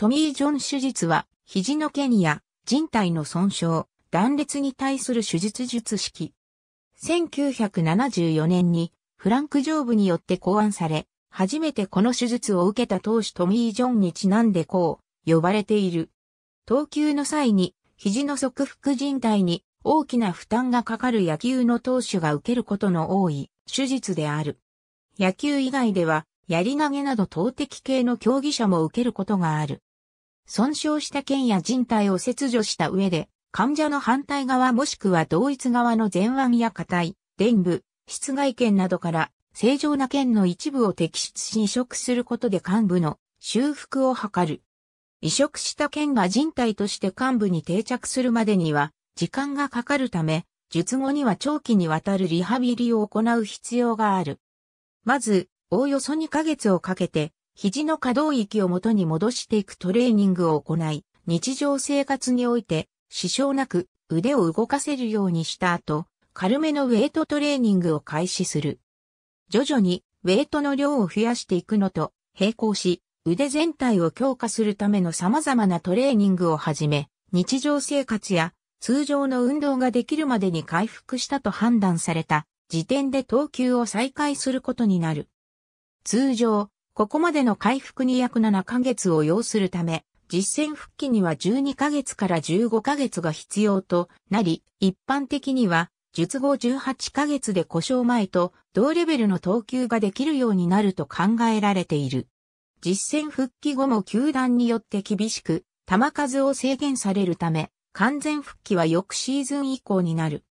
トミー・ジョン手術は、肘の腱や人体の損傷、断裂に対する手術術式。1974年にフランク・ジョーブによって考案され、初めてこの手術を受けた当主トミー・ジョンにちなんでこう呼ばれている。投球の際に肘の側副靭帯に大きな負担がかかる野球の投手が受けることの多い手術である。野球以外では、やり投げなど投擲系の競技者も受けることがある。損傷した腱や人体を切除した上で、患者の反対側もしくは同一側の前腕や硬い、伝部、室外腱などから正常な腱の一部を摘出し移植することで患部の修復を図る。移植した腱が人体として患部に定着するまでには時間がかかるため、術後には長期にわたるリハビリを行う必要がある。まず、おおよそ2ヶ月をかけて肘の可動域を元に戻していくトレーニングを行い、日常生活において支障なく腕を動かせるようにした後、軽めのウェイトトレーニングを開始する。徐々にウェイトの量を増やしていくのと並行し、腕全体を強化するための様々なトレーニングをはじめ、日常生活や通常の運動ができるまでに回復したと判断された時点で投球を再開することになる。通常、ここまでの回復に約7ヶ月を要するため、実戦復帰には12ヶ月から15ヶ月が必要となり、一般的には、術後18ヶ月で故障前と同レベルの投球ができるようになると考えられている。実戦復帰後も球団によって厳しく、球数を制限されるため、完全復帰は翌シーズン以降になる。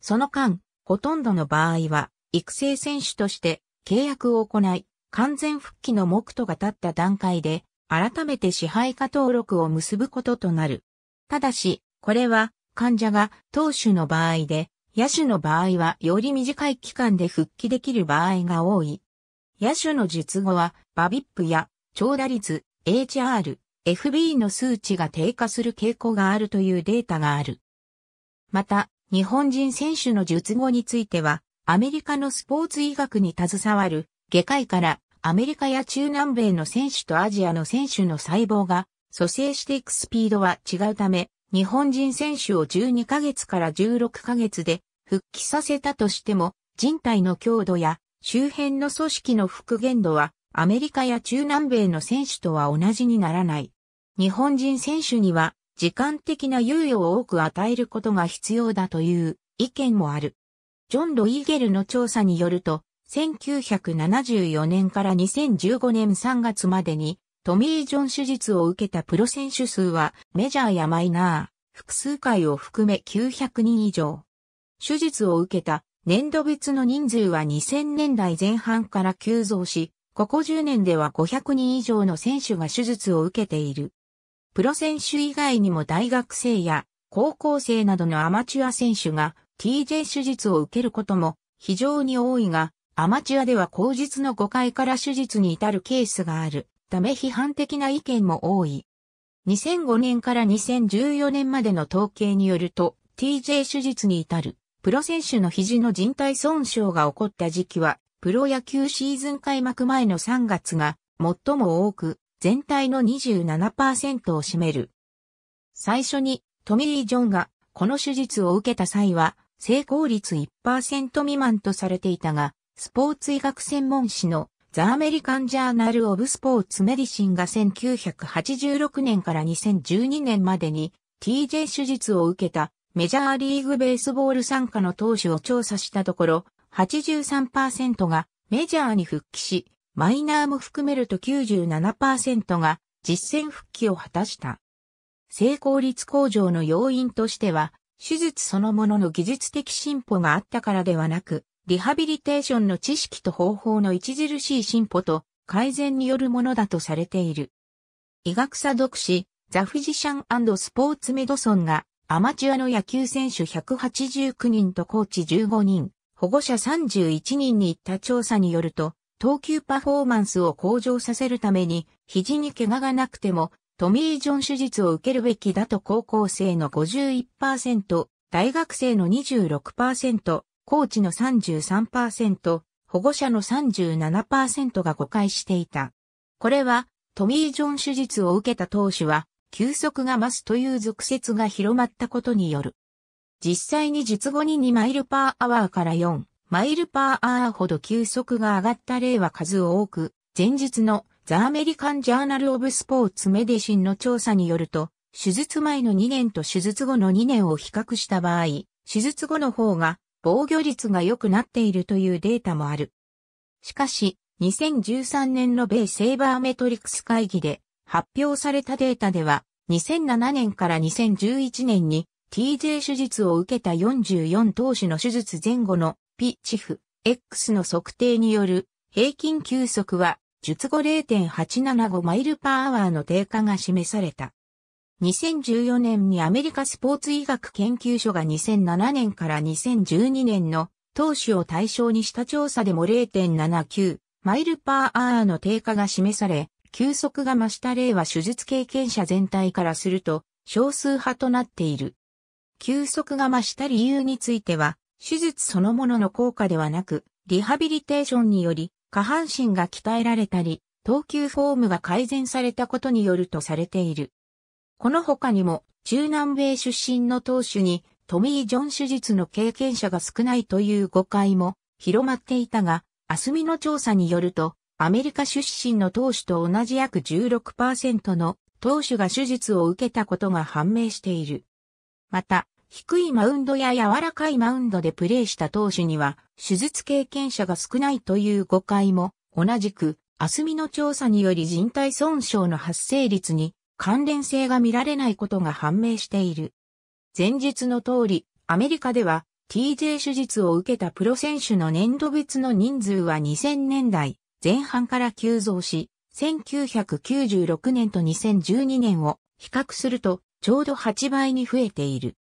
その間、ほとんどの場合は、育成選手として契約を行い、完全復帰の目途が立った段階で、改めて支配下登録を結ぶこととなる。ただし、これは患者が投手の場合で、野手の場合はより短い期間で復帰できる場合が多い。野手の術後は、バビップや長打率、HR、FB の数値が低下する傾向があるというデータがある。また、日本人選手の術後については、アメリカのスポーツ医学に携わる外科医からアメリカや中南米の選手とアジアの選手の細胞が蘇生していくスピードは違うため、日本人選手を12ヶ月から16ヶ月で復帰させたとしても、人体の強度や周辺の組織の復元度はアメリカや中南米の選手とは同じにならない。日本人選手には時間的な猶予を多く与えることが必要だという意見もある。ジョン・ロイゲルの調査によると、1974年から2015年3月までにトミー・ジョン手術を受けたプロ選手数はメジャーやマイナー、複数回を含め900人以上。手術を受けた年度別の人数は2000年代前半から急増し、ここ10年では500人以上の選手が手術を受けている。プロ選手以外にも大学生や高校生などのアマチュア選手が TJ 手術を受けることも非常に多いが、アマチュアでは口日の誤解から手術に至るケースがあるため批判的な意見も多い。2005年から2014年までの統計によると TJ 手術に至るプロ選手の肘の人帯損傷が起こった時期はプロ野球シーズン開幕前の3月が最も多く全体の27%を占める。最初にトミー・ジョンがこの手術を受けた際は成功率1%未満とされていたが、スポーツ医学専門誌のザ・アメリカン・ジャーナル・オブ・スポーツ・メディシンが1986年から2012年までに TJ 手術を受けたメジャーリーグベースボール参加の投手を調査したところ、83%がメジャーに復帰し、マイナーも含めると97%が実戦復帰を果たした。成功率向上の要因としては、手術そのものの技術的進歩があったからではなく、リハビリテーションの知識と方法の著しい進歩と改善によるものだとされている。医学者読誌、ザ・フィジシャンスポーツメドソンが、アマチュアの野球選手189人とコーチ15人、保護者31人に行った調査によると、投球パフォーマンスを向上させるために、肘に怪我がなくても、トミー・ジョン手術を受けるべきだと高校生の51%、大学生の26%、コーチの33%、保護者の37%が誤解していた。これは、トミー・ジョン手術を受けた当初は、休息が増すという俗説が広まったことによる。実際に術後に2マイルパーアワーから4マイルパーアワーほど休息が上がった例は数多く、前日のザ・アメリカン・ジャーナル・オブ・スポーツ・メディシンの調査によると、手術前の2年と手術後の2年を比較した場合、手術後の方が防御率が良くなっているというデータもある。しかし、2013年の米セーバーメトリクス会議で発表されたデータでは、2007年から2011年に TJ 手術を受けた44投手の手術前後のピチフ X の測定による平均球速は術後0.875マイルパーアワーの低下が示された。2014年にアメリカスポーツ医学研究所が2007年から2012年の投手を対象にした調査でも0.79マイルパーアーの低下が示され、休息が増した例は手術経験者全体からすると少数派となっている。休息が増した理由については、手術そのものの効果ではなく、リハビリテーションにより下半身が鍛えられたり、投球フォームが改善されたことによるとされている。この他にも、中南米出身の投手に、トミー・ジョン手術の経験者が少ないという誤解も広まっていたが、アスミの調査によると、アメリカ出身の投手と同じ約16%の投手が手術を受けたことが判明している。また、低いマウンドや柔らかいマウンドでプレーした投手には、手術経験者が少ないという誤解も、同じく、アスミの調査により人体損傷の発生率に関連性が見られないことが判明している。前述の通り、アメリカでは TJ 手術を受けたプロ選手の年度別の人数は2000年代前半から急増し、1996年と2012年を比較するとちょうど8倍に増えている。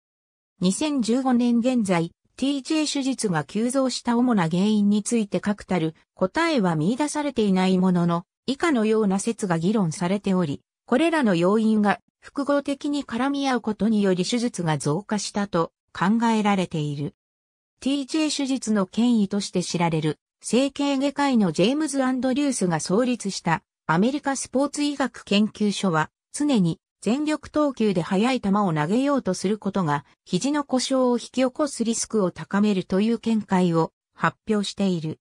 2015年現在、TJ 手術が急増した主な原因について確たる答えは見出されていないものの、以下のような説が議論されており、これらの要因が複合的に絡み合うことにより手術が増加したと考えられている。TJ 手術の権威として知られる整形外科医のジェームズ・アンドリュースが創立したアメリカスポーツ医学研究所は常に全力投球で速い球を投げようとすることが肘の故障を引き起こすリスクを高めるという見解を発表している。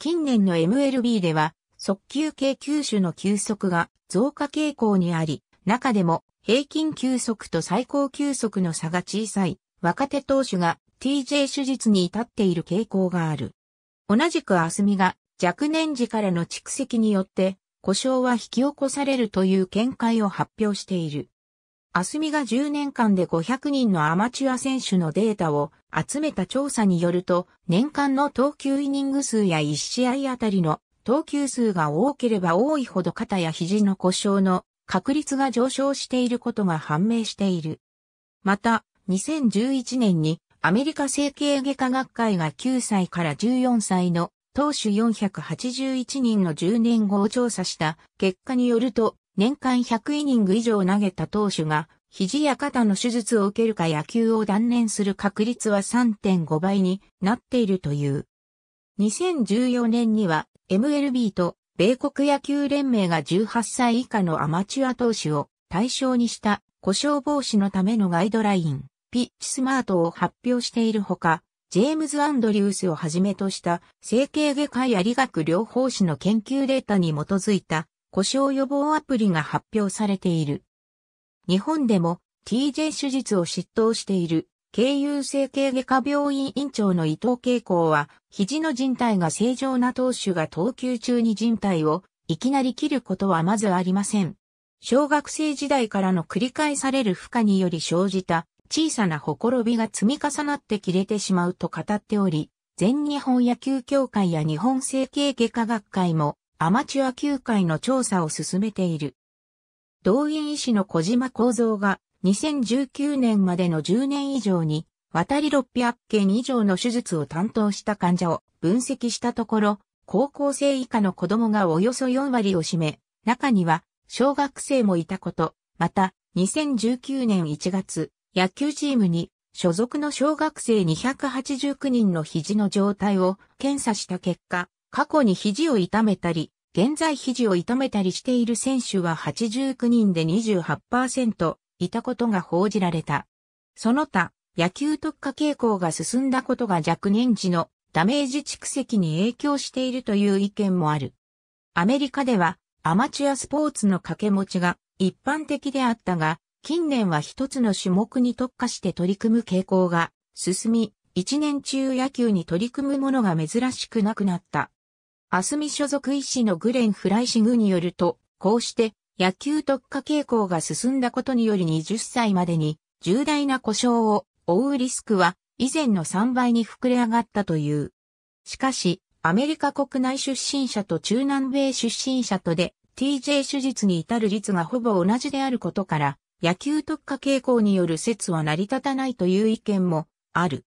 近年の MLB では速球系球種の球速が増加傾向にあり、中でも平均球速と最高球速の差が小さい若手投手が TJ 手術に至っている傾向がある。同じくアスミが若年時からの蓄積によって故障は引き起こされるという見解を発表している。アスミが10年間で500人のアマチュア選手のデータを集めた調査によると、年間の投球イニング数や1試合あたりの投球数が多ければ多いほど肩や肘の故障の確率が上昇していることが判明している。また、2011年にアメリカ整形外科学会が9歳から14歳の投手481人の10年後を調査した結果によると、年間100イニング以上投げた投手が、肘や肩の手術を受けるか野球を断念する確率は3.5倍になっているという。2014年には MLB と米国野球連盟が18歳以下のアマチュア投手を対象にした故障防止のためのガイドライン、ピッチスマートを発表しているほか、ジェームズ・アンドリュースをはじめとした整形外科や理学療法士の研究データに基づいた故障予防アプリが発表されている。日本でも TJ 手術を執刀している慶友整形外科病院院長の伊藤恵子は、肘の人体が正常な投手が投球中に人体をいきなり切ることはまずありません。小学生時代からの繰り返される負荷により生じた小さなほころびが積み重なって切れてしまうと語っており、全日本野球協会や日本整形外科学会もアマチュア球界の調査を進めている。動員医師の小島幸三が2019年までの10年以上に、渡り600件以上の手術を担当した患者を分析したところ、高校生以下の子供がおよそ4割を占め、中には小学生もいたこと、また2019年1月、野球チームに所属の小学生289人の肘の状態を検査した結果、過去に肘を痛めたり、現在肘を痛めたりしている選手は89人で28%、いたことが報じられた。その他、野球特化傾向が進んだことが若年時のダメージ蓄積に影響しているという意見もある。アメリカではアマチュアスポーツの掛け持ちが一般的であったが、近年は一つの種目に特化して取り組む傾向が進み、一年中野球に取り組むものが珍しくなくなった。アスミ所属医師のグレン・フライシグによると、こうして野球特化傾向が進んだことにより20歳までに重大な故障を負うリスクは以前の3倍に膨れ上がったという。しかし、アメリカ国内出身者と中南米出身者とで TJ 手術に至る率がほぼ同じであることから、野球特化傾向による説は成り立たないという意見もある。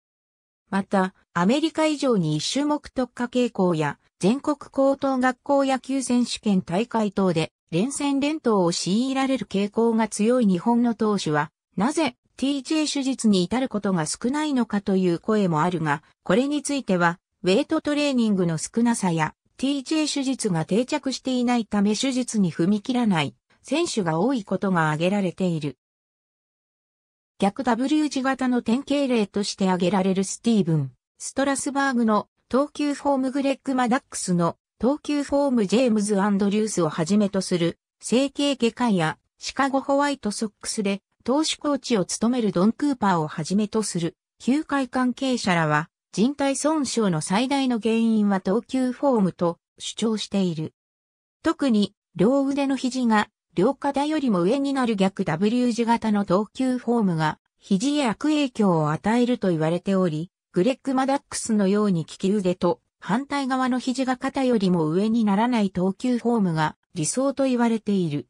また、アメリカ以上に一種目特化傾向や全国高等学校野球選手権大会等で連戦連投を強いられる傾向が強い日本の投手は、なぜ TJ 手術に至ることが少ないのかという声もあるが、これについては、ウェイトトレーニングの少なさや、TJ 手術が定着していないため手術に踏み切らない選手が多いことが挙げられている。逆 W 字型の典型例として挙げられるスティーブン、ストラスバーグの投球フォームグレッグ・マダックスの投球フォームジェームズ・アンドリュースをはじめとする、整形外科医やシカゴホワイトソックスで投手コーチを務めるドン・クーパーをはじめとする、球界関係者らは、人体損傷の最大の原因は投球フォームと主張している。特に、両腕の肘が、両肩よりも上になる逆 W 字型の投球フォームが、肘へ悪影響を与えると言われており、グレッグ・マダックスのように利き腕と反対側の肘が肩よりも上にならない投球フォームが理想と言われている。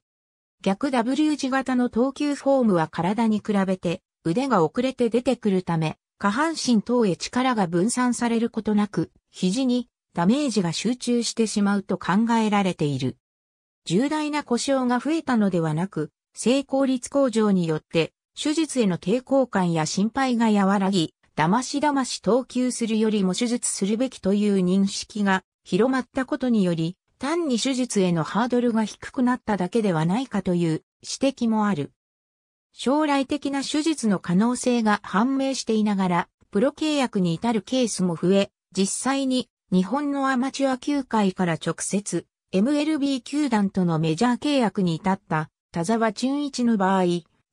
逆 W 字型の投球フォームは体に比べて腕が遅れて出てくるため、下半身等へ力が分散されることなく、肘にダメージが集中してしまうと考えられている。重大な故障が増えたのではなく、成功率向上によって手術への抵抗感や心配が和らぎ、騙し騙し投球するよりも手術するべきという認識が広まったことにより、単に手術へのハードルが低くなっただけではないかという指摘もある。将来的な手術の可能性が判明していながら、プロ契約に至るケースも増え、実際に日本のアマチュア球界から直接 MLB 球団とのメジャー契約に至った田沢純一の場合、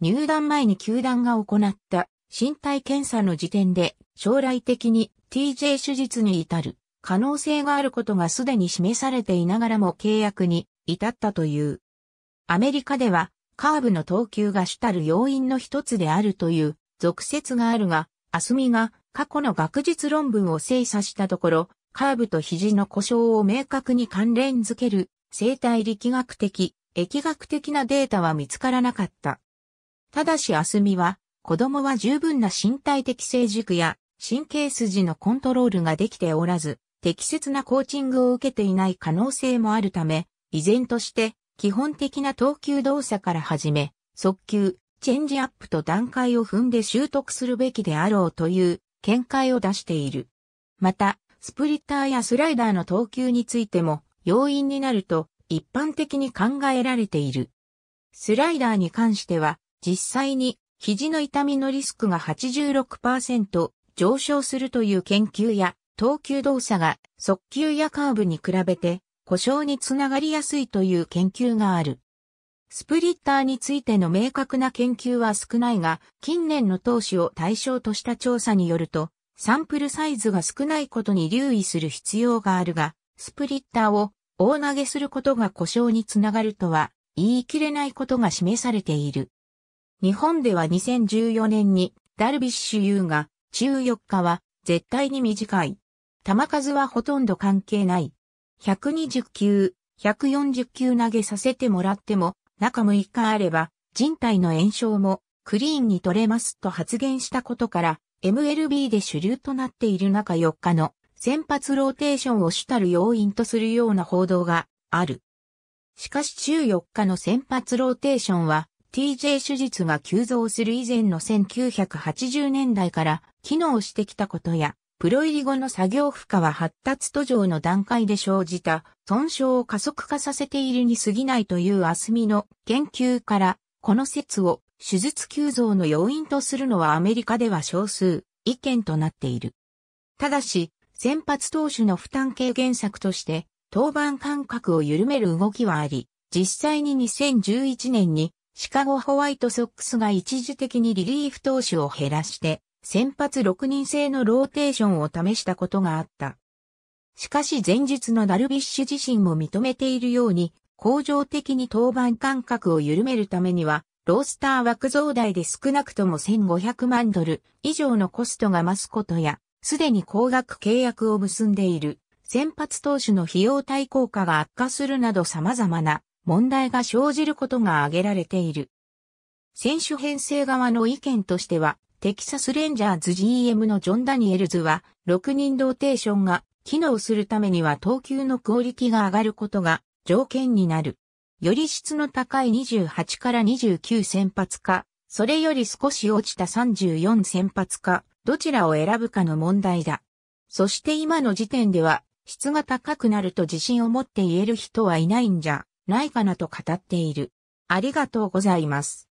入団前に球団が行った身体検査の時点で将来的に TJ 手術に至る可能性があることがすでに示されていながらも契約に至ったという。アメリカではカーブの投球が主たる要因の一つであるという俗説があるが、アスミが過去の学術論文を精査したところ、カーブと肘の故障を明確に関連づける生体力学的、疫学的なデータは見つからなかった。ただしアスミは子供は十分な身体的成熟や神経筋のコントロールができておらず、適切なコーチングを受けていない可能性もあるため、依然として基本的な投球動作から始め、速球、チェンジアップと段階を踏んで習得するべきであろうという見解を出している。また、スプリッターやスライダーの投球についても、要因になると一般的に考えられている。スライダーに関しては、実際に肘の痛みのリスクが86%上昇するという研究や、投球動作が速球やカーブに比べて故障につながりやすいという研究がある。スプリッターについての明確な研究は少ないが、近年の投資を対象とした調査によると、サンプルサイズが少ないことに留意する必要があるが、スプリッターを大投げすることが故障につながるとは言い切れないことが示されている。日本では2014年にダルビッシュ有が中4日は絶対に短い。球数はほとんど関係ない。120球、140球投げさせてもらっても、中6日あれば、人体の炎症もクリーンに取れますと発言したことから、MLB で主流となっている中4日の先発ローテーションを主たる要因とするような報道がある。しかし中4日の先発ローテーションは TJ 手術が急増する以前の1980年代から機能してきたことや、プロ入り後の作業負荷は発達途上の段階で生じた損傷を加速化させているに過ぎないというアスミの研究から、この説を手術急増の要因とするのはアメリカでは少数意見となっている。ただし、先発投手の負担軽減策として、登板間隔を緩める動きはあり、実際に2011年にシカゴホワイトソックスが一時的にリリーフ投手を減らして、先発6人制のローテーションを試したことがあった。しかし前日のダルビッシュ自身も認めているように、恒常的に登板間隔を緩めるためには、ロースター枠増大で少なくとも1500万ドル以上のコストが増すことや、すでに高額契約を結んでいる先発投手の費用対効果が悪化するなど様々な問題が生じることが挙げられている。選手編成側の意見としては、テキサスレンジャーズ GM のジョン・ダニエルズは、6人ローテーションが機能するためには投球のクオリティが上がることが条件になる。より質の高い28から29先発か、それより少し落ちた34先発か、どちらを選ぶかの問題だ。そして今の時点では、質が高くなると自信を持って言える人はいないんじゃ。ないかなと語っている。ありがとうございます。